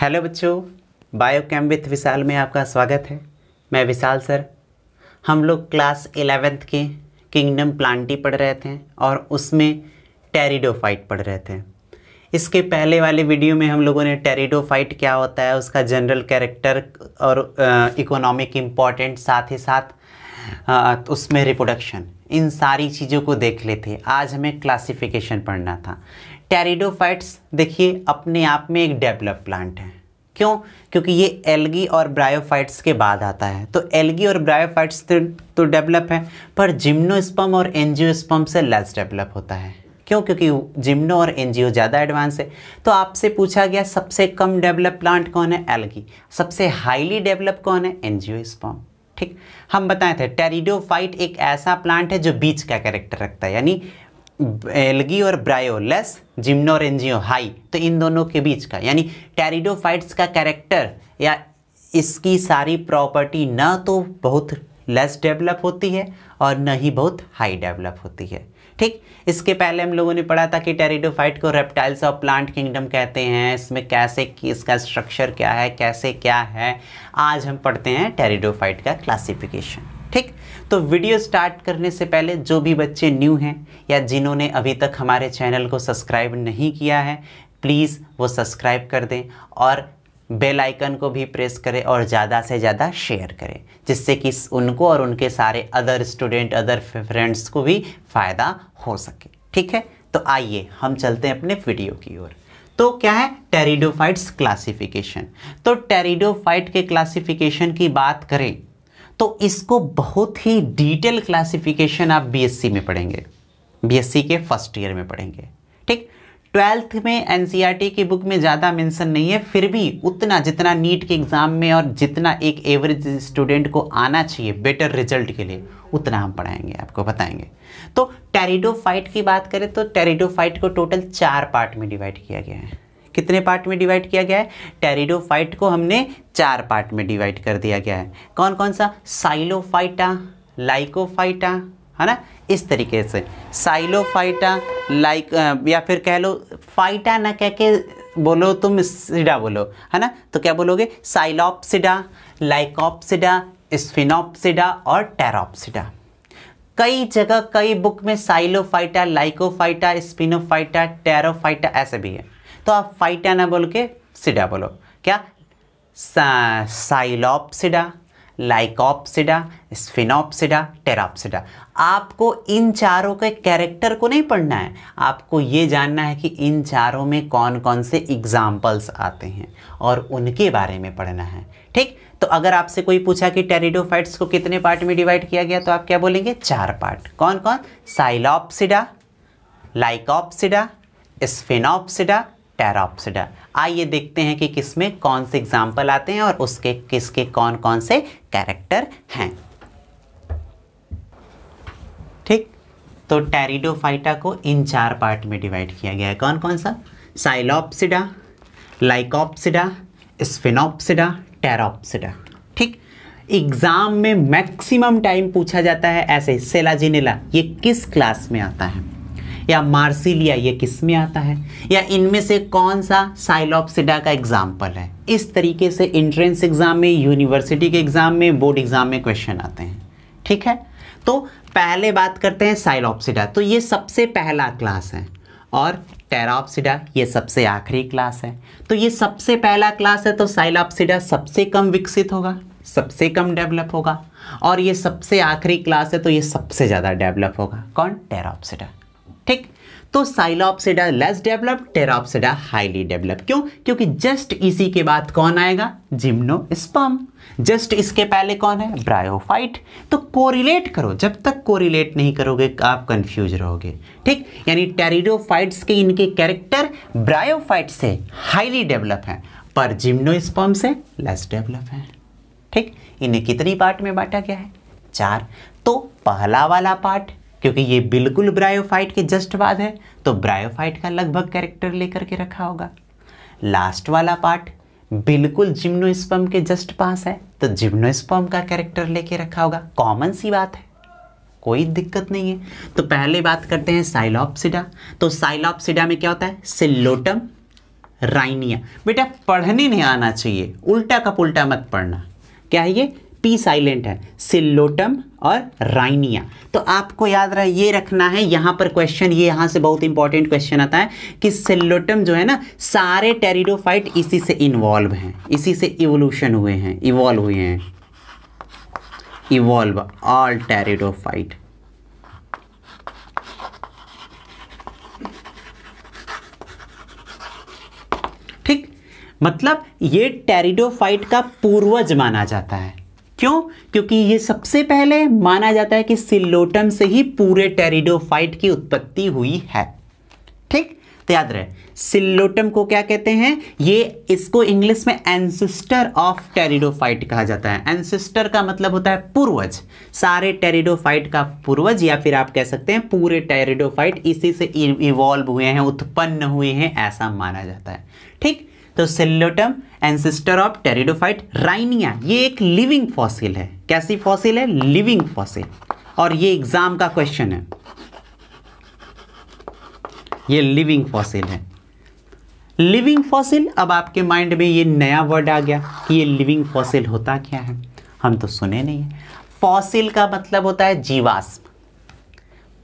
hello बच्चों bio with विशाल में आपका स्वागत है मैं विशाल सर हम लोग क्लास एलेवेंथ के किंगडम प्लांटी पढ़ रहे थे और उसमें टेरिडोफाइट पढ़ रहे थे इसके पहले वाले वीडियो में हम लोगों ने टेरिडोफाइट क्या होता है उसका जनरल कैरेक्टर और इकोनॉमिक इम्पॉर्टेंट साथ ही साथ uh, तो उसमें रिप्रोडक्शन इन सारी चीज़ों को देख लेते आज हमें क्लासिफिकेशन पढ़ना था टेरिडोफाइट्स देखिए अपने आप में एक डेवलप प्लांट है क्यों क्योंकि ये एलगी और ब्रायोफाइट्स के बाद आता है तो एलगी और ब्रायोफाइट्स तो, तो डेवलप है पर जिम्नोस्पम और एनजियोस्पम से लेस डेवलप होता है क्यों क्योंकि जिम्नो और एनजीओ ज़्यादा एडवांस है तो आपसे पूछा गया सबसे कम डेवलप प्लांट कौन है एलगी सबसे हाईली डेवलप कौन है एनजीओ स्पॉम ठीक हम बताए थे टेरिडोफाइट एक ऐसा प्लांट है जो बीच का कैरेक्टर रखता है यानी एलगी और ब्रायोलस जिम्नोरेंजियो हाई तो इन दोनों के बीच का यानी टेरिडोफाइट्स का कैरेक्टर या इसकी सारी प्रॉपर्टी ना तो बहुत लेस डेवलप होती है और ना ही बहुत हाई डेवलप होती है ठीक इसके पहले हम लोगों ने पढ़ा था कि टेरिडोफाइट को रेप्टाइल्स ऑफ प्लांट किंगडम कहते हैं इसमें कैसे इसका स्ट्रक्चर क्या है कैसे क्या है आज हम पढ़ते हैं टेरिडोफाइट का क्लासिफिकेशन ठीक तो वीडियो स्टार्ट करने से पहले जो भी बच्चे न्यू हैं या जिन्होंने अभी तक हमारे चैनल को सब्सक्राइब नहीं किया है प्लीज़ वो सब्सक्राइब कर दें और बेल आइकन को भी प्रेस करें और ज़्यादा से ज़्यादा शेयर करें जिससे कि उनको और उनके सारे अदर स्टूडेंट अदर फ्रेंड्स को भी फ़ायदा हो सके ठीक है तो आइए हम चलते हैं अपने वीडियो की ओर तो क्या है टेरिडोफाइट्स क्लासिफिकेशन तो टेरिडोफाइट के क्लासिफिकेशन की बात करें तो इसको बहुत ही डिटेल क्लासिफिकेशन आप बीएससी में पढ़ेंगे बीएससी के फर्स्ट ईयर में पढ़ेंगे ठीक ट्वेल्थ में एनसीईआरटी e की बुक में ज़्यादा मेंशन नहीं है फिर भी उतना जितना नीट के एग्ज़ाम में और जितना एक एवरेज स्टूडेंट को आना चाहिए बेटर रिजल्ट के लिए उतना हम पढ़ाएंगे आपको बताएंगे तो फाइट की बात करें तो फाइट को टोटल चार पार्ट में डिवाइड किया गया है कितने पार्ट में डिवाइड किया गया है टेरिडोफाइट को हमने चार पार्ट में डिवाइड कर दिया गया है कौन कौन सा साइलोफाइटा लाइकोफाइटा है ना इस तरीके से साइलोफाइटा लाइक या फिर कह लो फाइटा ना कह के बोलो तुम सिडा बोलो है ना तो क्या बोलोगे साइलोपसिडा लाइकोपसिडा स्फिनोपसिडा और टेरोपसिडा कई जगह कई बुक में साइलोफाइटा लाइकोफाइटा स्पिनोफाइटा टेरोफाइटा ऐसे भी है तो आप फाइटाना बोल के सीडा बोलो क्या साइलॉपसिडा लाइकॉपसिडा स्फिनॉपसिडा टेरापसिडा आपको इन चारों के कैरेक्टर को नहीं पढ़ना है आपको ये जानना है कि इन चारों में कौन कौन से एग्जाम्पल्स आते हैं और उनके बारे में पढ़ना है ठीक तो अगर आपसे कोई पूछा कि टेरिडोफाइट्स को कितने पार्ट में डिवाइड किया गया तो आप क्या बोलेंगे चार पार्ट कौन कौन साइलॉपसिडा लाइकॉपसिडा स्फिनॉपसिडा टेराप्सिडा आइए देखते हैं कि किसमें कौन से एग्जाम्पल आते हैं और उसके किसके कौन कौन से कैरेक्टर हैं ठीक तो टेरिडोफाइटा को इन चार पार्ट में डिवाइड किया गया है कौन कौन सा साइलोप्सिडा लाइकोप्सिडा स्फिनोप्सिडा टेरोप्सिडा ठीक एग्ज़ाम में मैक्सिमम टाइम पूछा जाता है ऐसे सेलाजिनेला ये किस क्लास में आता है या मार्सिलिया ये किस में आता है या इनमें से कौन सा साइलॉपसिडा का एग्जाम्पल है इस तरीके से इंट्रेंस एग्ज़ाम में यूनिवर्सिटी के एग्ज़ाम में बोर्ड एग्ज़ाम में क्वेश्चन आते हैं ठीक है तो पहले बात करते हैं साइलॉपसिडा तो ये सबसे पहला क्लास है और टेरापसिडा ये सबसे आखिरी क्लास है तो ये सबसे पहला क्लास है तो साइलापसिडा सबसे कम विकसित होगा सबसे कम डेवलप होगा और ये सबसे आखिरी क्लास है तो ये सबसे ज़्यादा डेवलप होगा कौन टेरापसिडा ठीक तो Psilopsida less develop Pteropsida highly develop क्यों क्योंकि जस्ट इसी के बाद कौन आएगा जिम्नोस्पर्म जस्ट इसके पहले कौन है ब्रायोफाइट तो कोरिलेट करो जब तक कोरिलेट नहीं करोगे आप कंफ्यूज रहोगे ठीक यानी टेरिडोफाइट्स के इनके कैरेक्टर ब्रायोफाइट से हाईली डेवलप हैं पर जिम्नोस्पर्म से लेस डेवलप हैं ठीक इन्हें कितनी पार्ट में बांटा गया है चार तो पहला वाला पार्ट क्योंकि ये बिल्कुल ब्रायोफाइट के जस्ट बाद है तो ब्रायोफाइट का लगभग कैरेक्टर लेकर के रखा होगा लास्ट वाला पार्ट बिल्कुल जिम्नोस्पम के जस्ट पास है तो जिम्नोस्पम का कैरेक्टर लेके रखा होगा कॉमन सी बात है कोई दिक्कत नहीं है तो पहले बात करते हैं साइलॉपसिडा तो साइलॉपसिडा में क्या होता है सिलोटम राइनिया बेटा पढ़ने नहीं आना चाहिए उल्टा का पुल्टा मत पढ़ना क्या है ये पी साइलेंट है सिल्लोटम और राइनिया तो आपको याद रहा ये रखना है यहां पर क्वेश्चन ये यहां से बहुत इंपॉर्टेंट क्वेश्चन आता है कि सिल्लोटम जो है ना सारे टेरिडोफाइट इसी से इन्वॉल्व हैं इसी से इवोल्यूशन हुए हैं इवॉल्व हुए हैं इवॉल्व ऑल टेरिडोफाइट ठीक मतलब ये टेरिडोफाइट का पूर्वज माना जाता है क्यों क्योंकि ये सबसे पहले माना जाता है कि सिलोटम से ही पूरे टेरिडोफाइट की उत्पत्ति हुई है ठीक तो याद रहे सिलोटम को क्या कहते हैं ये इसको इंग्लिश में एंसिस्टर ऑफ टेरिडोफाइट कहा जाता है एंसिस्टर का मतलब होता है पूर्वज सारे टेरिडोफाइट का पूर्वज या फिर आप कह सकते हैं पूरे टेरिडोफाइट इसी से इवॉल्व हुए हैं उत्पन्न हुए हैं ऐसा माना जाता है ठीक तो Psilotum ancestor of pteridophyte Rhynia ये एक लिविंग फॉसिल है कैसी फॉसिल है लिविंग फॉसिल और ये एग्जाम का क्वेश्चन है ये लिविंग फॉसिल है लिविंग फॉसिल अब आपके माइंड में ये नया वर्ड आ गया कि ये लिविंग फॉसिल होता क्या है हम तो सुने नहीं है फॉसिल का मतलब होता है जीवाश्म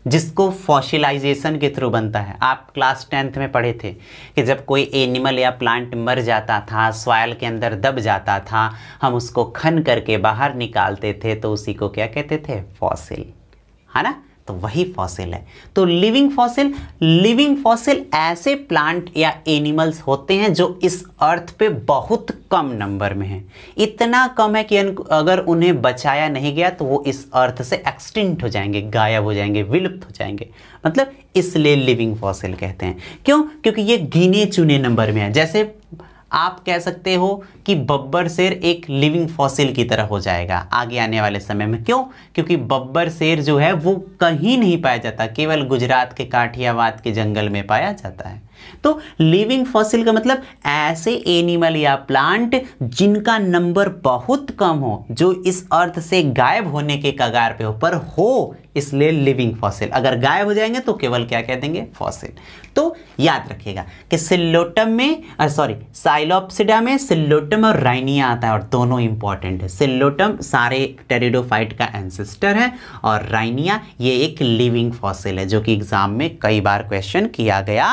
जिसको फॉसिलाइजेशन के थ्रू बनता है आप क्लास टेंथ में पढ़े थे कि जब कोई एनिमल या प्लांट मर जाता था सॉयल के अंदर दब जाता था हम उसको खन करके बाहर निकालते थे तो उसी को क्या कहते थे फॉसिल है ना तो वही फॉसिल है तो लिविंग फॉसिल लिविंग फॉसिल ऐसे प्लांट या एनिमल्स होते हैं जो इस अर्थ पे बहुत कम नंबर में हैं इतना कम है कि अगर उन्हें बचाया नहीं गया तो वो इस अर्थ से एक्सटिंक्ट हो जाएंगे गायब हो जाएंगे विलुप्त हो जाएंगे मतलब इसलिए लिविंग फॉसिल कहते हैं क्यों क्योंकि ये गिने चुने नंबर में है जैसे आप कह सकते हो कि बब्बर शेर एक लिविंग फॉसिल की तरह हो जाएगा आगे आने वाले समय में क्यों क्योंकि बब्बर शेर जो है वो कहीं नहीं पाया जाता केवल गुजरात के काठियावाद के जंगल में पाया जाता है तो लिविंग फॉसिल का मतलब ऐसे एनिमल या प्लांट जिनका नंबर बहुत कम हो जो इस अर्थ से गायब होने के कगार पे हो पर हो इसलिए लिविंग फॉसिल अगर गायब हो जाएंगे तो केवल क्या कह देंगे फॉसिल तो याद रखिएगा कि सिल्लोटम में सॉरी साइलोप्सिडा में सिल्लोटम और राइनिया आता है और दोनों इंपॉर्टेंट है सिल्लोटम सारे टेरिडोफाइट का एंसेस्टर है और राइनिया ये एक लिविंग फॉसिल है जो कि एग्जाम में कई बार क्वेश्चन किया गया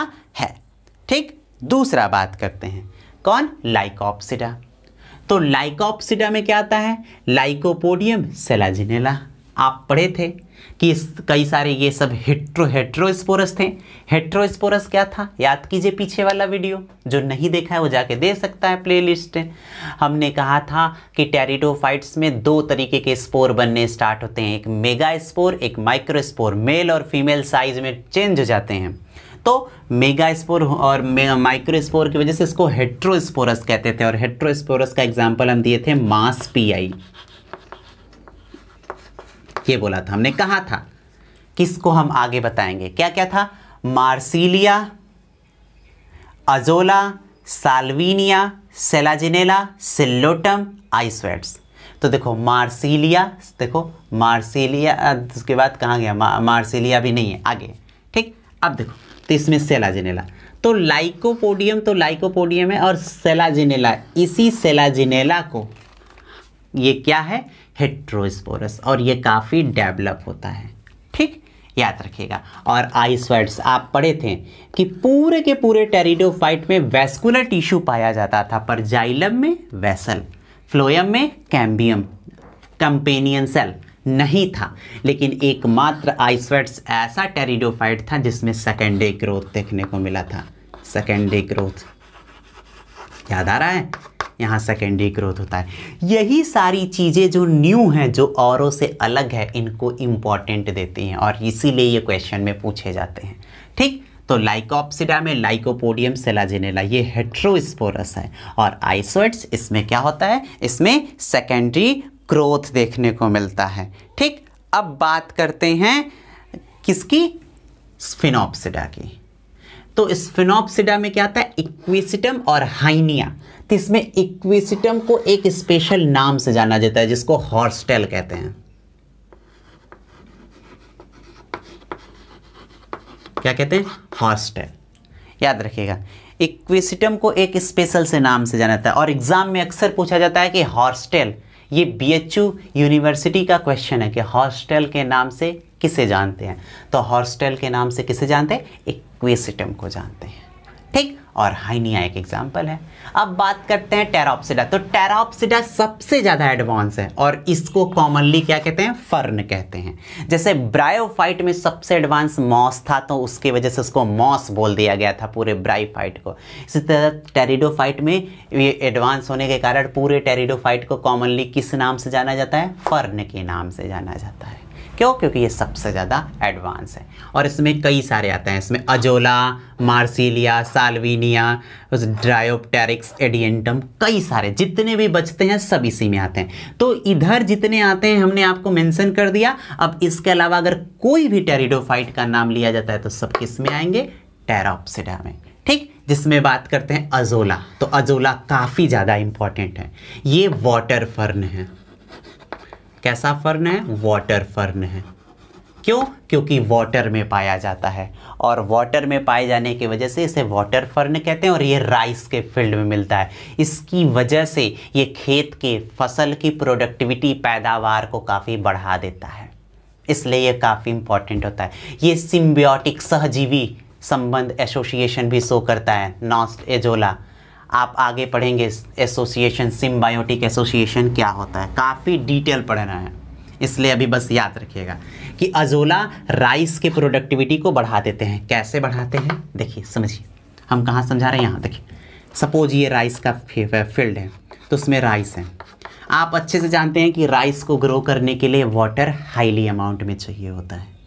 ठीक दूसरा बात करते हैं कौन लाइकॉप्सिडा तो लाइकोप्सिडा में क्या आता है लाइकोपोडियम सेलाजिनेला आप पढ़े थे कि कई सारे ये सब हेट्रो हेट्रोस्पोरस थे हेट्रोस्पोरस क्या था याद कीजिए पीछे वाला वीडियो जो नहीं देखा है वो जाके दे सकता है प्लेलिस्ट हमने कहा था कि टेरिडोफाइट्स में दो तरीके के स्पोर बनने स्टार्ट होते हैं एक मेगा स्पोर एक माइक्रोस्पोर मेल और फीमेल साइज में चेंज हो जाते हैं तो मेगा स्पोर और माइक्रो स्पोर की वजह से इसको हेट्रोस्पोरस कहते थे और हेट्रोस्पोरस का एग्जाम्पल हम दिए थे मास पी आई ये बोला था हमने कहा था किसको हम आगे बताएंगे क्या क्या था Marsilea Azolla Salvinia Selaginella Psilotum Isoetes तो देखो मार्सिलिया देखो मार्सिलिया उसके बाद कहाँ गया मार्सिलिया भी नहीं है आगे ठीक अब देखो तो इसमें सेलाजिनेला तो लाइकोपोडियम तो लाइकोपोडियम है और सेलाजिनेला इसी सेलाजिनेला को ये क्या है हेट्रोस्पोरस और ये काफ़ी डेवलप होता है ठीक याद रखिएगा और आइसवर्ड्स आप पढ़े थे कि पूरे के पूरे टेरिडोफाइट में वेस्कुलर टिश्यू पाया जाता था पर जाइलम में वेसल फ्लोयम में कैम्बियम कंपेनियन सेल नहीं था लेकिन एकमात्र आइसवेट्स ऐसा टेरिडोफाइट था जिसमें सेकेंडरी ग्रोथ देखने को मिला था सेकेंडरी ग्रोथ याद आ रहा है यहाँ सेकेंडरी ग्रोथ होता है यही सारी चीज़ें जो न्यू हैं जो औरों से अलग है इनको इम्पॉर्टेंट देती हैं और इसीलिए ये क्वेश्चन में पूछे जाते हैं ठीक तो लाइकोप्सिडा में लाइकोपोडियम सेलाजिनेला ये हेट्रोस्पोरस है और आइसोइट्स इसमें क्या होता है इसमें सेकेंडरी ग्रोथ देखने को मिलता है ठीक अब बात करते हैं किसकी स्फिनोप्सिडा की तो स्फिनोप्सिडा में क्या आता है इक्विसिटम और हाइनिया तो इसमें इक्विसिटम को एक स्पेशल नाम से जाना जाता है जिसको हॉर्स्टेल कहते हैं क्या कहते हैं हॉर्स्टेल याद रखिएगा इक्विसिटम को एक स्पेशल से नाम से जाना जाता है और एग्जाम में अक्सर पूछा जाता है कि हॉर्स्टेल ये बी यूनिवर्सिटी का क्वेश्चन है कि हॉस्टल के नाम से किसे जानते हैं तो हॉस्टल के नाम से किसे जानते हैं इक्वेसिटम को जानते हैं ठीक और हाइनिया एक एग्जाम्पल है अब बात करते हैं टेराप्सिडा तो टेराप्सिडा सबसे ज़्यादा एडवांस है और इसको कॉमनली क्या कहते हैं फर्न कहते हैं जैसे ब्रायोफाइट में सबसे एडवांस मॉस था तो उसकी वजह से उसको मॉस बोल दिया गया था पूरे ब्राईफाइट को इसी तरह टेरिडोफाइट में ये एडवांस होने के कारण पूरे टेरिडोफाइट को कॉमनली किस नाम से जाना जाता है फर्न के नाम से जाना जाता है क्यों क्योंकि ये सबसे ज़्यादा एडवांस है और इसमें कई सारे आते हैं इसमें Azolla Marsilea Salvinia Dryopteris Adiantum कई सारे जितने भी बचते हैं सब इसी में आते हैं तो इधर जितने आते हैं हमने आपको मेंशन कर दिया अब इसके अलावा अगर कोई भी टेरिडोफाइट का नाम लिया जाता है तो सब किस में आएंगे टेराप्सिडा में ठीक जिसमें बात करते हैं अजोला तो अजोला काफ़ी ज़्यादा इंपॉर्टेंट है ये वाटर फर्न है कैसा फर्न है वाटर फर्न है क्यों क्योंकि वाटर में पाया जाता है और वाटर में पाए जाने की वजह से इसे वाटर फर्न कहते हैं और ये राइस के फील्ड में मिलता है इसकी वजह से ये खेत के फसल की प्रोडक्टिविटी पैदावार को काफ़ी बढ़ा देता है इसलिए ये काफ़ी इंपॉर्टेंट होता है ये सिम्बियोटिक सहजीवी संबंध एसोसिएशन भी शो करता है नॉस्ट एजोला आप आगे पढ़ेंगे एसोसिएशन सिम्बायोटिक एसोसिएशन क्या होता है काफ़ी डिटेल पढ़ना है इसलिए अभी बस याद रखिएगा कि अजोला राइस के प्रोडक्टिविटी को बढ़ा देते हैं कैसे बढ़ाते हैं देखिए समझिए हम कहाँ समझा रहे हैं यहाँ देखिए सपोज ये राइस का फील्ड है तो उसमें राइस है आप अच्छे से जानते हैं कि राइस को ग्रो करने के लिए वाटर हाईली अमाउंट में चाहिए होता है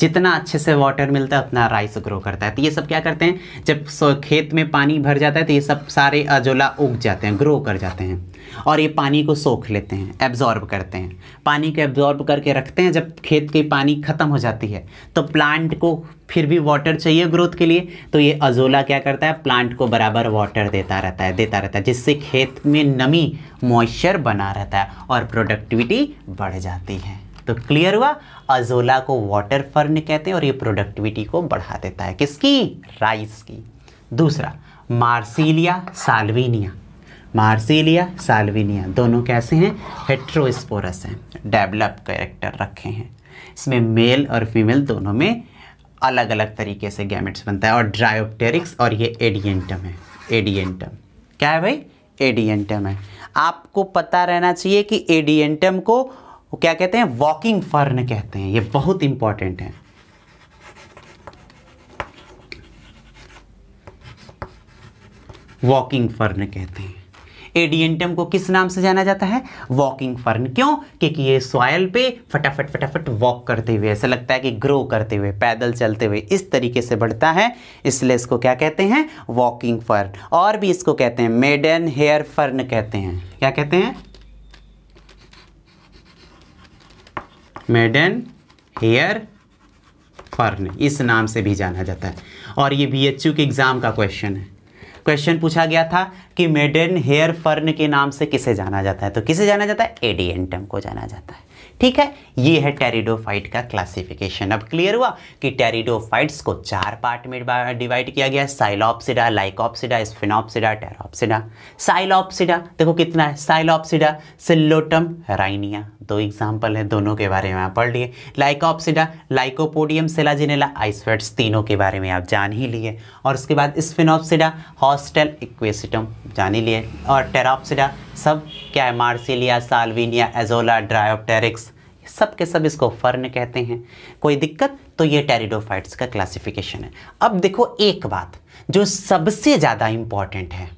जितना अच्छे से वाटर मिलता है उतना राइस ग्रो करता है तो ये सब क्या करते हैं जब खेत में पानी भर जाता है तो ये सब सारे अजोला उग जाते हैं ग्रो कर जाते हैं और ये पानी को सोख लेते हैं एब्जॉर्ब करते हैं पानी को एब्जॉर्ब करके रखते हैं जब खेत के पानी ख़त्म हो जाती है तो प्लांट को फिर भी वाटर चाहिए ग्रोथ के लिए तो ये अजोला क्या करता है प्लांट को बराबर वाटर देता रहता है देता रहता है जिससे खेत में नमी मॉइस्चर बना रहता है और प्रोडक्टिविटी बढ़ जाती है तो क्लियर हुआ अजोला को वाटर फर्न कहते हैं और ये प्रोडक्टिविटी को बढ़ा देता है किसकी राइस की दूसरा मार्सिलिया साल्विनिया मार्सिलिया साल्विनिया दोनों कैसे हैं हेट्रोस्पोरस हैं डेवलप कैरेक्टर रखे हैं इसमें मेल और फीमेल दोनों में अलग अलग तरीके से गैमेट्स बनता है और ड्रायोप्टेरिक्स और ये एडियंटम है एडियंटम क्या है भाई एडियंटम है आपको पता रहना चाहिए कि एडियंटम को वो क्या कहते हैं वॉकिंग फर्न कहते हैं ये बहुत इंपॉर्टेंट है वॉकिंग फर्न कहते हैं एडियंटम को किस नाम से जाना जाता है वॉकिंग फर्न क्यों क्योंकि ये सॉयल पे फटाफट फटाफट वॉक करते हुए ऐसा लगता है कि ग्रो करते हुए पैदल चलते हुए इस तरीके से बढ़ता है इसलिए इसको क्या कहते हैं वॉकिंग फर्न और भी इसको कहते हैं मेडन हेयर फर्न कहते हैं क्या कहते हैं मेडन हेयर फर्न इस नाम से भी जाना जाता है और ये बी के एग्ज़ाम का क्वेश्चन है क्वेश्चन पूछा गया था कि मेडन हेयर फर्न के नाम से किसे जाना जाता है तो किसे जाना जाता है एडियंटम को जाना जाता है ठीक है ये है टेरिडोफाइट का क्लासिफिकेशन अब क्लियर हुआ कि टेरिडोफाइट्स को चार पार्ट में डिवाइड किया गया साइलोप्सिडा लाइकोप्सिडा लाइकॉप्सिडा टेरोप्सिडा साइलोप्सिडा देखो कितना है साइलोप्सिडा सिल्लोटम राइनिया दो एग्जाम्पल हैं दोनों के बारे में आप पढ़ लिए लाइकोप्सिडा लाइकोपोडियम सेलाजिनेला आइसफेट्स तीनों के बारे में आप जान ही लिए और उसके बाद स्फिनॉप्सिडा हॉस्टल इक्वेसिटम जान ही लिए और टेरोप्सिडा सब क्या है मार्सिलिया सालविनिया एजोला ड्रायोप्टेरिक्स सब के सब इसको फर्न कहते हैं कोई दिक्कत तो ये टेरिडोफाइट्स का क्लासिफिकेशन है अब देखो एक बात जो सबसे ज़्यादा इम्पॉर्टेंट है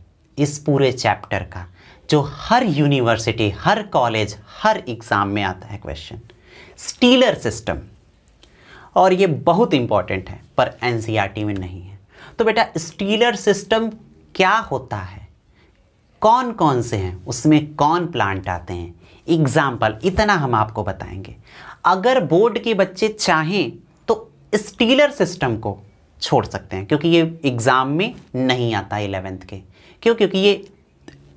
इस पूरे चैप्टर का जो हर यूनिवर्सिटी हर कॉलेज हर एग्ज़ाम में आता है क्वेश्चन स्टीलर सिस्टम और ये बहुत इंपॉर्टेंट है पर एन e में नहीं है तो बेटा स्टीलर सिस्टम क्या होता है कौन कौन से हैं उसमें कौन प्लांट आते हैं एग्जाम्पल इतना हम आपको बताएंगे अगर बोर्ड के बच्चे चाहें तो स्टीलर सिस्टम को छोड़ सकते हैं क्योंकि ये एग्ज़ाम में नहीं आता इलेवेंथ के क्यों क्योंकि ये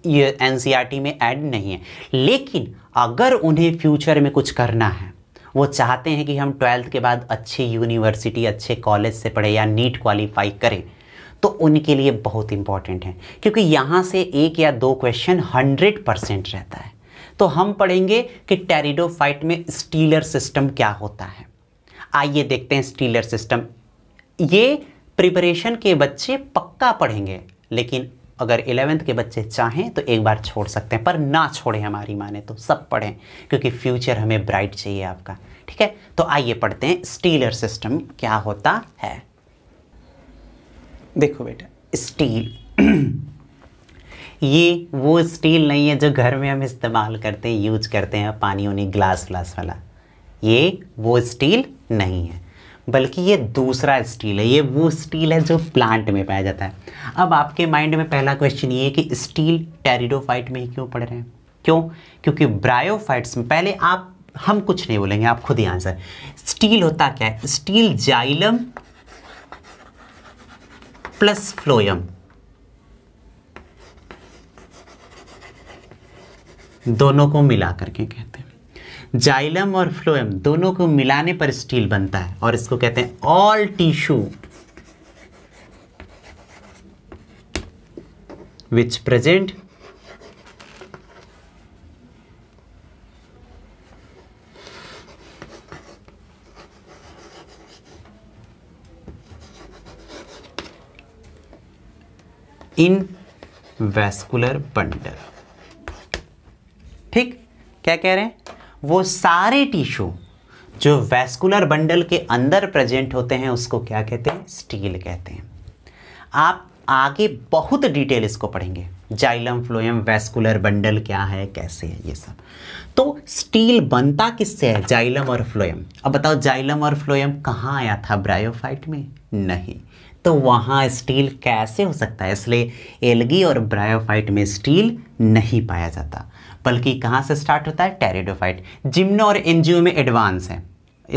ये एन e में ऐड नहीं है लेकिन अगर उन्हें फ्यूचर में कुछ करना है वो चाहते हैं कि हम ट्वेल्थ के बाद अच्छी यूनिवर्सिटी अच्छे कॉलेज से पढ़े या नीट क्वालिफाई करें तो उनके लिए बहुत इंपॉर्टेंट है क्योंकि यहाँ से एक या दो क्वेश्चन हंड्रेड परसेंट रहता है तो हम पढ़ेंगे कि टेरिडोफाइट में स्टीलर सिस्टम क्या होता है आइए देखते हैं स्टीलर सिस्टम ये प्रिपरेशन के बच्चे पक्का पढ़ेंगे लेकिन अगर इलेवेंथ के बच्चे चाहें तो एक बार छोड़ सकते हैं पर ना छोड़ें हमारी माने तो सब पढ़ें क्योंकि फ्यूचर हमें ब्राइट चाहिए आपका ठीक है तो आइए पढ़ते हैं स्टीलर सिस्टम क्या होता है देखो बेटा स्टील ये वो स्टील नहीं है जो घर में हम इस्तेमाल करते हैं यूज करते हैं पानी उनी ग्लास व्लास वाला ये वो स्टील नहीं है बल्कि ये दूसरा स्टील है ये वो स्टील है जो प्लांट में पाया जाता है अब आपके माइंड में पहला क्वेश्चन ये है कि स्टील टेरिडोफाइट में ही क्यों पड़ रहे हैं क्यों क्योंकि ब्रायोफाइट्स में पहले आप हम कुछ नहीं बोलेंगे आप खुद ही आंसर स्टील होता क्या है स्टील जाइलम प्लस फ्लोयम दोनों को मिला करके कहते हैं जाइलम और फ्लोएम दोनों को मिलाने पर स्टील बनता है और इसको कहते हैं all tissue which present in vascular bundle ठीक क्या कह रहे हैं वो सारे टिश्यू जो वैस्कुलर बंडल के अंदर प्रेजेंट होते हैं उसको क्या कहते हैं स्टील कहते हैं आप आगे बहुत डिटेल इसको पढ़ेंगे जाइलम फ्लोएम वैस्कुलर बंडल क्या है कैसे है ये सब तो स्टील बनता किससे है जाइलम और फ्लोएम अब बताओ जाइलम और फ्लोएम कहाँ आया था ब्रायोफाइट में नहीं तो वहाँ स्टील कैसे हो सकता है इसलिए एलगी और ब्रायोफाइट में स्टील नहीं पाया जाता बल्कि कहाँ से स्टार्ट होता है टेरिडोफाइट जिम्नो और एनजीओ में एडवांस है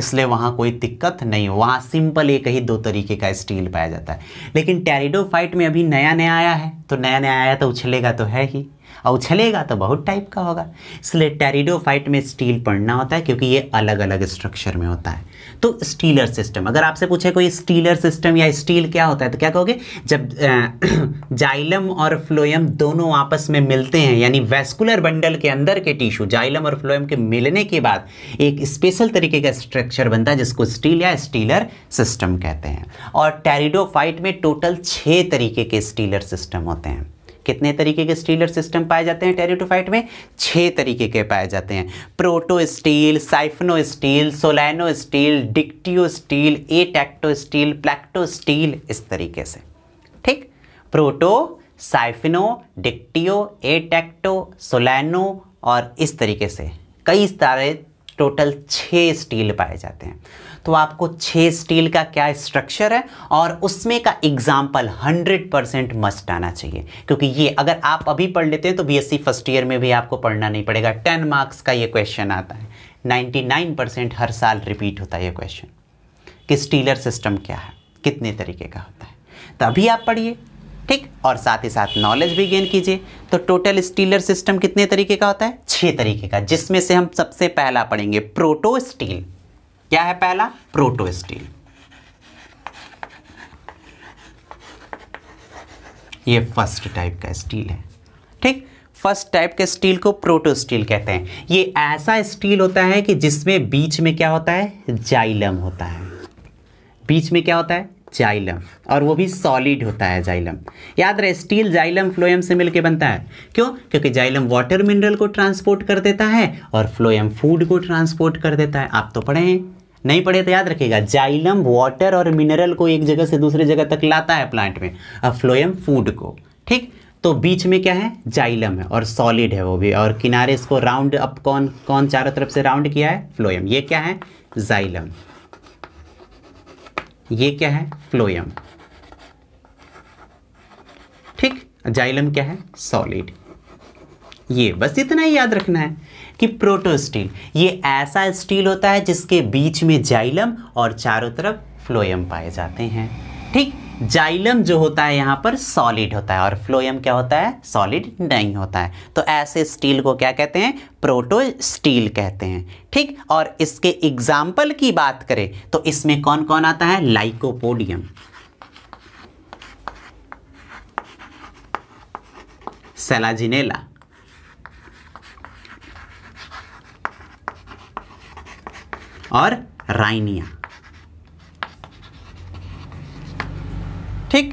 इसलिए वहाँ कोई दिक्कत नहीं वहाँ सिंपल एक ही दो तरीके का स्टील पाया जाता है लेकिन टेरिडोफाइट में अभी नया नया आया है तो नया नया आया तो उछलेगा तो है ही और उछलेगा तो बहुत टाइप का होगा इसलिए टेरिडोफाइट में स्टील पढ़ना होता है क्योंकि ये अलग अलग स्ट्रक्चर में होता है तो स्टीलर सिस्टम अगर आपसे पूछे कोई स्टीलर सिस्टम या स्टील क्या होता है तो क्या कहोगे जब जाइलम और फ्लोएम दोनों आपस में मिलते हैं यानी वेस्कुलर बंडल के अंदर के टिश्यू जाइलम और फ्लोएम के मिलने के बाद एक स्पेशल तरीके का स्ट्रक्चर बनता है जिसको स्टील या स्टीलर सिस्टम कहते हैं और टेरिडोफाइट में टोटल छः तरीके के स्टीलर सिस्टम होते हैं कितने तरीके के स्टीलर सिस्टम पाए जाते हैं टेरिटोफाइट में छः तरीके के पाए जाते हैं protostele siphonostele solenostele dictyostele atactostele plectostele इस तरीके से ठीक प्रोटो साइफिनो डिक्टियो टैक्टो सोलैनो और इस तरीके से कई सारे टोटल छः स्टील पाए जाते हैं तो आपको छः स्टील का क्या स्ट्रक्चर है और उसमें का एग्जाम्पल 100 परसेंट मस्ट आना चाहिए क्योंकि ये अगर आप अभी पढ़ लेते हैं तो बीएससी फर्स्ट ईयर में भी आपको पढ़ना नहीं पड़ेगा 10 मार्क्स का ये क्वेश्चन आता है 99 परसेंट हर साल रिपीट होता है ये क्वेश्चन कि स्टीलर सिस्टम क्या है कितने तरीके का होता है तभी आप पढ़िए ठीक और साथ ही साथ नॉलेज भी गेन कीजिए तो टोटल स्टीलर सिस्टम कितने तरीके का होता है छह तरीके का जिसमें से हम सबसे पहला पढ़ेंगे प्रोटो स्टील क्या है पहला प्रोटो स्टील ये फर्स्ट टाइप का स्टील है ठीक फर्स्ट टाइप के स्टील को प्रोटो स्टील कहते हैं ये ऐसा स्टील होता है कि जिसमें बीच में क्या होता है जाइलम होता है बीच में क्या होता है जाइलम और वो भी सॉलिड होता है जाइलम याद रहे स्टील जाइलम फ्लोएम से मिलकर बनता है क्यों क्योंकि जाइलम वाटर मिनरल को ट्रांसपोर्ट कर देता है और फ्लोएम फूड को ट्रांसपोर्ट कर देता है आप तो पढ़े हैं नहीं पढ़े तो याद रखिएगा जाइलम वाटर और मिनरल को एक जगह से दूसरे जगह तक लाता है प्लांट में और फ्लोएम फूड को ठीक तो बीच में क्या है जाइलम है और सॉलिड है वो भी और किनारे इसको राउंड अप कौन कौन चारों तरफ से राउंड किया है फ्लोएम ये क्या है जाइलम ये क्या है फ्लोयम ठीक जाइलम क्या है सॉलिड ये बस इतना ही याद रखना है कि प्रोटोस्टील ये ऐसा स्टील होता है जिसके बीच में जाइलम और चारों तरफ फ्लोयम पाए जाते हैं ठीक जाइलम जो होता है यहाँ पर सॉलिड होता है और फ्लोएम क्या होता है सॉलिड नहीं होता है तो ऐसे स्टील को क्या कहते हैं प्रोटो स्टील कहते हैं ठीक और इसके एग्जाम्पल की बात करें तो इसमें कौन कौन आता है लाइकोपोडियम सेलाजिनेला और राइनिया ठीक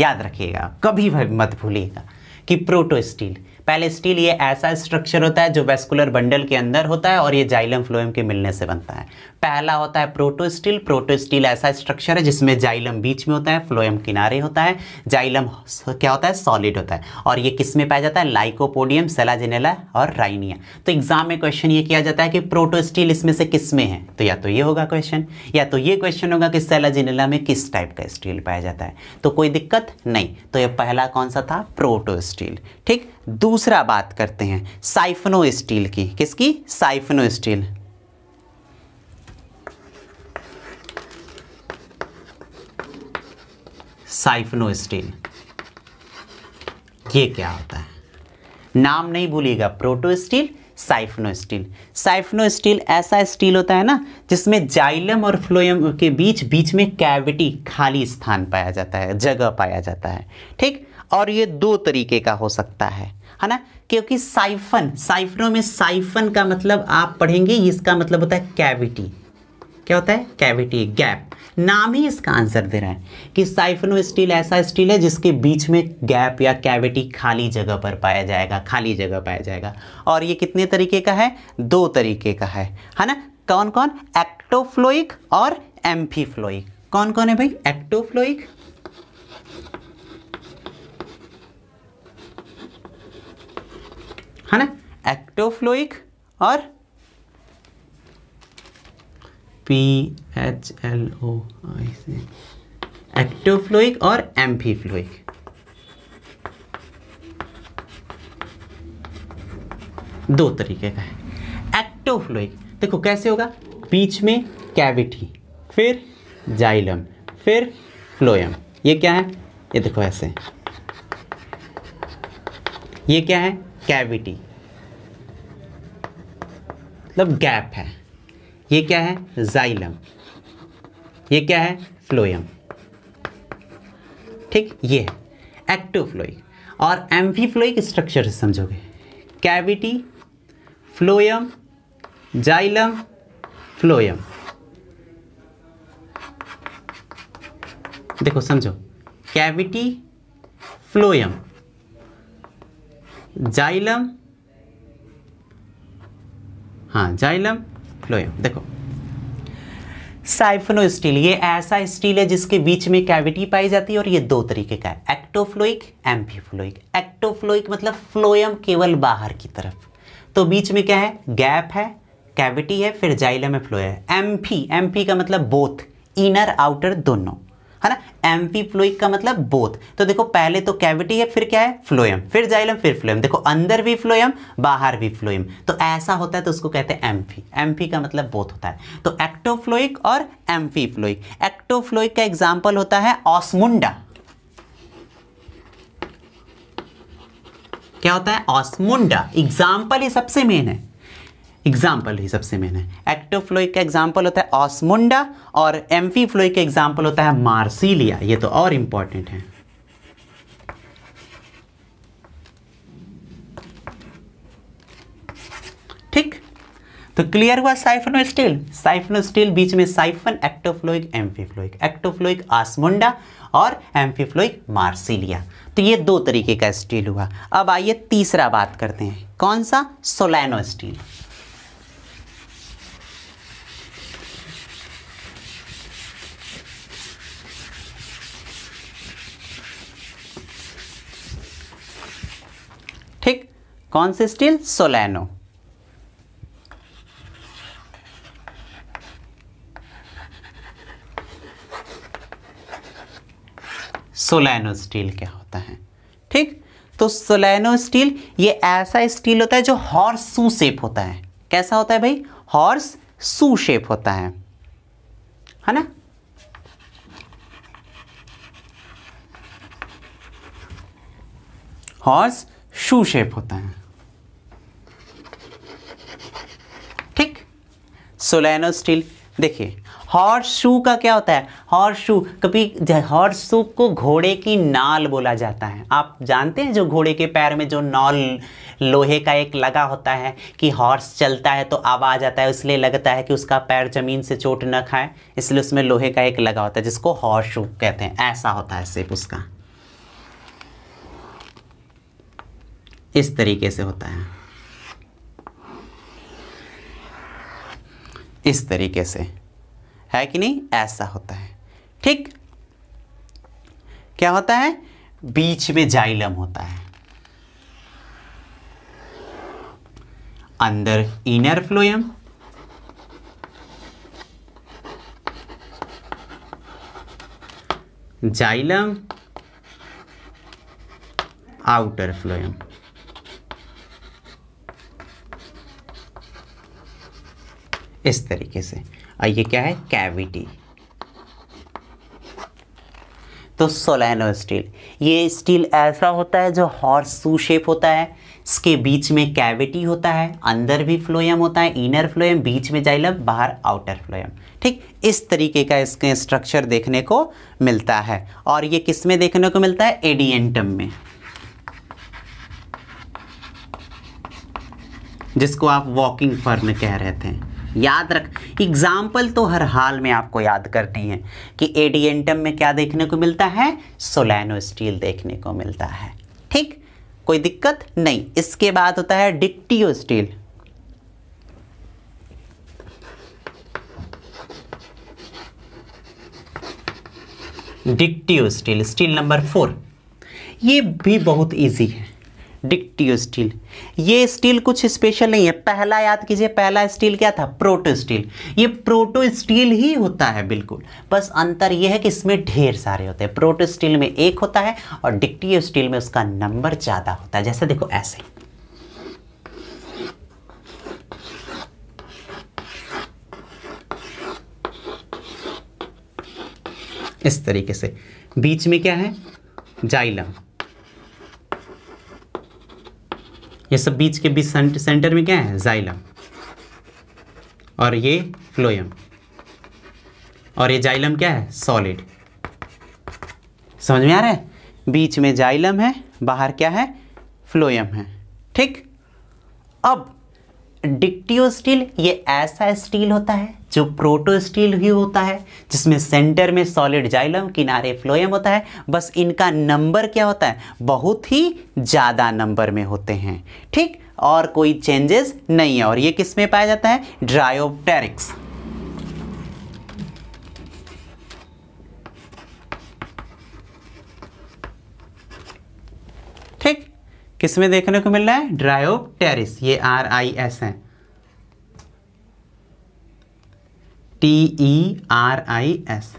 याद रखिएगा कभी मत भूलिएगा कि प्रोटो स्टील पहले स्टील ये ऐसा स्ट्रक्चर होता है जो वेस्कुलर बंडल के अंदर होता है और ये जाइलम फ्लोएम के मिलने से बनता है पहला होता है प्रोटोस्टील प्रोटोस्टील ऐसा स्ट्रक्चर है जिसमें जाइलम बीच में होता है फ्लोएम किनारे होता है जाइलम क्या होता है सॉलिड होता है और ये किस में पाया जाता है लाइकोपोडियम सेलाजेनेला और राइनिया तो एग्जाम में क्वेश्चन ये किया जाता है कि प्रोटोस्टील इसमें से किस में है तो या तो ये होगा क्वेश्चन या तो ये क्वेश्चन होगा कि सेलाजेनेला में किस टाइप का स्टील पाया जाता है तो कोई दिक्कत नहीं तो यह पहला कौन सा था प्रोटोस्टील ठीक दूसरा बात करते हैं साइफनो स्टील की किसकी साइफनो स्टील साइफनो स्टील ये क्या होता है नाम नहीं भूलिएगा protostele siphonostele siphonostele ऐसा स्टील होता है ना जिसमें जाइलम और फ्लोएम के बीच बीच में कैविटी खाली स्थान पाया जाता है जगह पाया जाता है ठीक और ये दो तरीके का हो सकता है है ना क्योंकि साइफन साइफनों में साइफन का मतलब आप पढ़ेंगे इसका मतलब होता है कैविटी क्या होता है कैविटी गैप नाम ही इसका आंसर दे रहा है कि साइफनो स्टील ऐसा स्टील है जिसके बीच में गैप या कैविटी खाली जगह पर पाया जाएगा खाली जगह पाया जाएगा और ये कितने तरीके का है दो तरीके का है है ना कौन कौन एक्टोफ्लोइक और एम्फीफ्लोइक कौन कौन है भाई एक्टोफ्लोइक है ना एक्टोफ्लोइक और P H L O I C ectophloic और एम्फीफ्लोइक दो तरीके का है एक्टोफ्लोइक देखो कैसे होगा बीच में कैविटी फिर जाइलम फिर फ्लोयम ये क्या है ये देखो ऐसे ये क्या है कैविटी मतलब गैप है ये क्या है जाइलम ये क्या है फ्लोयम ठीक ये है एक्टोफ्लोइक और के स्ट्रक्चर से समझोगे कैविटी फ्लोयम जाइलम फ्लोयम देखो समझो कैविटी फ्लोयम जाइलम हाँ जाइलम फ्लोएम देखो साइफनो स्टील ये ऐसा स्टील है जिसके बीच में कैविटी पाई जाती है और ये दो तरीके का है एक्टोफ्लोइक एम्फीफ्लोइक एक्टोफ्लोइक मतलब फ्लोएम केवल बाहर की तरफ तो बीच में क्या है गैप है कैविटी है फिर जाइलम है फ्लोएम एम्फी एम्फी का मतलब बोथ इनर आउटर दोनों एम्पी फ्लोइक का मतलब बोथ तो देखो पहले तो कैविटी है फिर क्या है फ्लोएम फिर जाइलम फिर फ्लोएम देखो अंदर भी फ्लोएम बाहर भी फ्लोएम तो ऐसा होता है तो उसको कहते हैं एम्फी एमपी का मतलब बोथ होता है तो एक्टोफ्लोइक और एम्फी फ्लोइक एक्टोफ्लोइक का एग्जाम्पल होता है ऑस्मुंडा क्या होता है ऑस्मुंडा एग्जाम्पल ये सबसे मेन है एग्जाम्पल ही सबसे मेन है एक्टिव फ्लोइक का एग्जाम्पल होता है ऑसमुंडा और एम्फी फ्लोइक का एग्जाम्पल होता है मार्सिलिया ये तो और इंपॉर्टेंट है ठीक तो क्लियर हुआ साइफनो स्टील साइफनो स्टील बीच में साइफन एक्टोफ्लोइक एम्फीफ्लोइक एक्टोफ्लोइक आसमुंडा और एम्फीफ्लोइक मार्सिलिया तो ये दो तरीके का स्टील हुआ अब आइए तीसरा बात करते हैं कौन सा सोलैनो स्टील कौन से स्टील सोलैनो सोलैनो स्टील क्या होता है ठीक तो सोलैनो स्टील ये ऐसा स्टील होता है जो हॉर्स सू शेप होता है कैसा होता है भाई हॉर्स सू शेप होता है है ना हॉर्स शू शेप होता है ठीक सोलैनो स्टील देखिए हॉर्स शू का क्या होता है हॉर्स शू कभी हॉर्स शू को घोड़े की नाल बोला जाता है आप जानते हैं जो घोड़े के पैर में जो नॉल लोहे का एक लगा होता है कि हॉर्स चलता है तो आवाज़ आता है इसलिए लगता है कि उसका पैर ज़मीन से चोट न खाए इसलिए उसमें लोहे का एक लगा होता है जिसको हॉर्स शू कहते हैं ऐसा होता है सिर्फ उसका इस तरीके से होता है इस तरीके से है कि नहीं ऐसा होता है ठीक क्या होता है बीच में जाइलम होता है अंदर inner phloem xylem outer phloem इस तरीके से और ये क्या है कैविटी तो सोलैनो स्टील ये स्टील ऐसा होता है जो हॉर्स सू शेप होता है इसके बीच में कैविटी होता है अंदर भी फ्लोएम होता है इनर फ्लोएम बीच में जाइलम बाहर आउटर फ्लोएम ठीक इस तरीके का इसके स्ट्रक्चर देखने को मिलता है और ये किस में देखने को मिलता है एडियंटम में जिसको आप वॉकिंग फर्न कह रहे थे याद रख एग्जाम्पल तो हर हाल में आपको याद करनी है कि एडियंटम में क्या देखने को मिलता है सोलैनो स्टील देखने को मिलता है ठीक कोई दिक्कत नहीं इसके बाद होता है dictyostele dictyostele stele number four ये भी बहुत इजी है डिक्टियो स्टील ये स्टील कुछ स्पेशल नहीं है पहला याद कीजिए पहला स्टील क्या था प्रोटो स्टील ये प्रोटो स्टील ही होता है बिल्कुल बस अंतर यह है कि इसमें ढेर सारे होते हैं प्रोटो स्टील में एक होता है और डिक्टियो स्टील में उसका नंबर ज़्यादा होता है जैसे देखो ऐसे इस तरीके से बीच में क्या है जाइलम ये सब बीच के बीच सेंटर में क्या है जाइलम और ये फ्लोयम और ये जाइलम क्या है सॉलिड समझ में आ रहा है बीच में जाइलम है बाहर क्या है फ्लोयम है ठीक अब डिक्टिव स्टील ये ऐसा स्टील होता है जो प्रोटो स्टील ही होता है जिसमें सेंटर में सॉलिड जाइलम किनारे फ्लोएम होता है बस इनका नंबर क्या होता है बहुत ही ज़्यादा नंबर में होते हैं ठीक और कोई चेंजेस नहीं है और ये किस में पाया जाता है ड्रायोप्टेरिक्स किसमें देखने को मिल रहा है ड्रायोप्टेरिस ये आर आई एस है T E R I S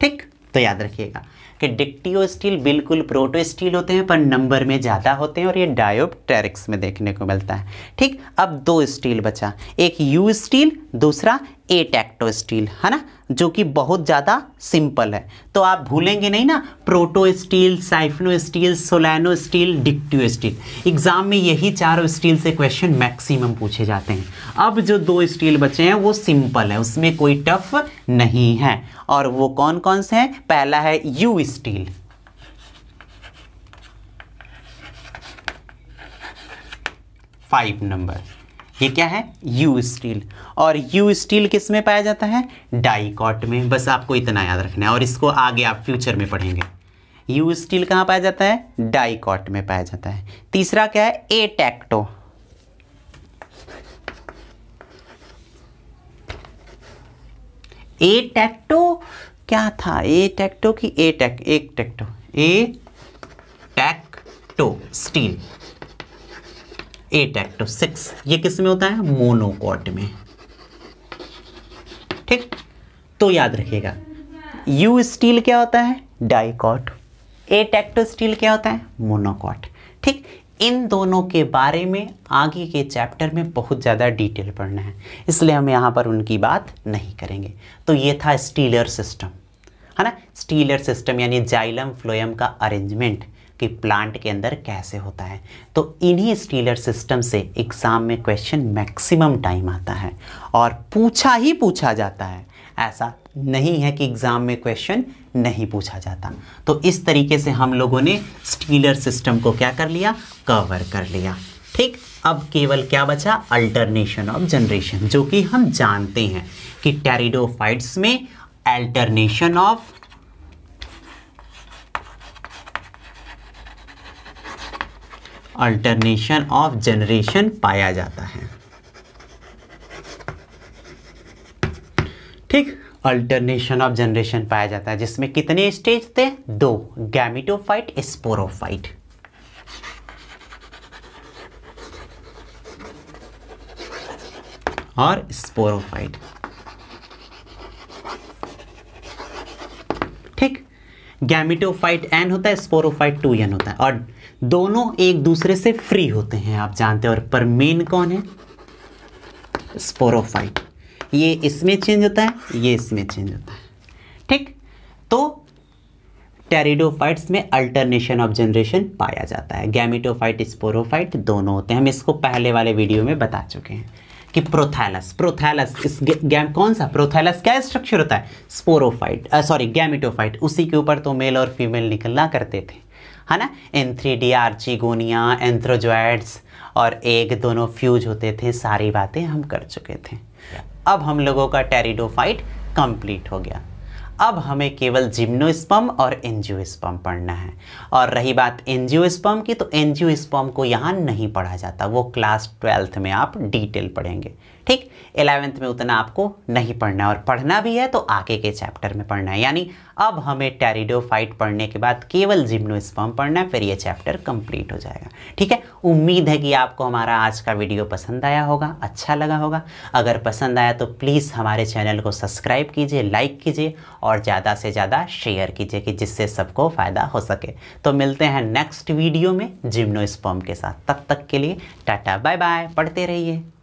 ठीक तो याद रखिएगा कि डिक्टियो स्टील बिल्कुल प्रोटो स्टील होते हैं पर नंबर में ज़्यादा होते हैं और ये डायोप्टेरिक्स में देखने को मिलता है ठीक अब दो स्टील बचा एक यू स्टील दूसरा ए टैक्टो स्टील है ना जो कि बहुत ज़्यादा सिंपल है तो आप भूलेंगे नहीं ना protostele siphonostele solenostele dictyostele exam में यही चारों स्टील से क्वेश्चन मैक्सिमम पूछे जाते हैं अब जो दो स्टील बचे हैं वो सिंपल है उसमें कोई टफ नहीं है और वो कौन कौन से हैं पहला है यू स्टील फाइव नंबर ये क्या है यू स्टील और यू स्टील किस में पाया जाता है डाइकॉट में बस आपको इतना याद रखना है और इसको आगे आप फ्यूचर में पढ़ेंगे यू स्टील कहाँ पाया जाता है डाइकॉट में पाया जाता है तीसरा क्या है ए टैक्टो ए टैक्टो क्या था ए टैक्टो की ए टैक एक टैक्टो ए टैक्टो स्टील एट एक्ट सिक्स ये किस में होता है मोनोकॉट में ठीक तो याद रखिएगा यू स्टील क्या होता है डाइकॉट एट एक्टो स्टील क्या होता है मोनोकॉट ठीक इन दोनों के बारे में आगे के चैप्टर में बहुत ज़्यादा डिटेल पढ़ना है इसलिए हम यहाँ पर उनकी बात नहीं करेंगे तो ये था स्टीलर सिस्टम है ना स्टीलर सिस्टम यानी जाइलम फ्लोयम का अरेंजमेंट कि प्लांट के अंदर कैसे होता है तो इन्हीं स्टीलर सिस्टम से एग्ज़ाम में क्वेश्चन मैक्सिमम टाइम आता है और पूछा ही पूछा जाता है ऐसा नहीं है कि एग्ज़ाम में क्वेश्चन नहीं पूछा जाता तो इस तरीके से हम लोगों ने स्टीलर सिस्टम को क्या कर लिया कवर कर लिया ठीक अब केवल क्या बचा अल्टरनेशन ऑफ जनरेशन जो कि हम जानते हैं कि टेरिडोफाइट्स में alternation of alternation of generation पाया जाता है ठीक अल्टरनेशन ऑफ जनरेशन पाया जाता है जिसमें कितने स्टेज थे दो गैमिटोफाइट स्पोरोफाइट और स्पोरोफाइट ठीक गैमिटोफाइट एन होता है स्पोरोफाइट टू एन होता है और दोनों एक दूसरे से फ्री होते हैं आप जानते हैं और पर मेन कौन है स्पोरोफाइट ये इसमें चेंज होता है ये इसमें चेंज होता है ठीक तो टेरिडोफाइट्स में अल्टरनेशन ऑफ जनरेशन पाया जाता है गैमिटोफाइट स्पोरोफाइट दोनों होते हैं हम इसको पहले वाले वीडियो में बता चुके हैं कि प्रोथैलस प्रोथैलस इस गैम कौन सा प्रोथैलस क्या स्ट्रक्चर होता है स्पोरोफाइट सॉरी गैमिटोफाइट उसी के ऊपर तो मेल और फीमेल निकलना करते थे है ना एंथ्रीडी आर्चिगोनिया एंथ्रोजॉइड्स और एग दोनों फ्यूज होते थे सारी बातें हम कर चुके थे अब हम लोगों का टेरिडोफाइट कंप्लीट हो गया अब हमें केवल जिम्नोस्पम और एनजियोस्पम पढ़ना है और रही बात एनजियोस्पम की तो एनजियोस्पम को यहाँ नहीं पढ़ा जाता वो क्लास ट्वेल्थ में आप डिटेल पढ़ेंगे ठीक इलेवेंथ में उतना आपको नहीं पढ़ना और पढ़ना भी है तो आगे के चैप्टर में पढ़ना है यानी अब हमें फाइट पढ़ने के बाद केवल जिम्नोस्पर्म पढ़ना है फिर ये चैप्टर कंप्लीट हो जाएगा ठीक है उम्मीद है कि आपको हमारा आज का वीडियो पसंद आया होगा अच्छा लगा होगा अगर पसंद आया तो प्लीज़ हमारे चैनल को सब्सक्राइब कीजिए लाइक कीजिए और ज़्यादा से ज़्यादा शेयर कीजिए कि जिससे सबको फ़ायदा हो सके तो मिलते हैं नेक्स्ट वीडियो में जिम्नोस्पर्म के साथ तब तक, तक के लिए टाटा बाय बाय पढ़ते रहिए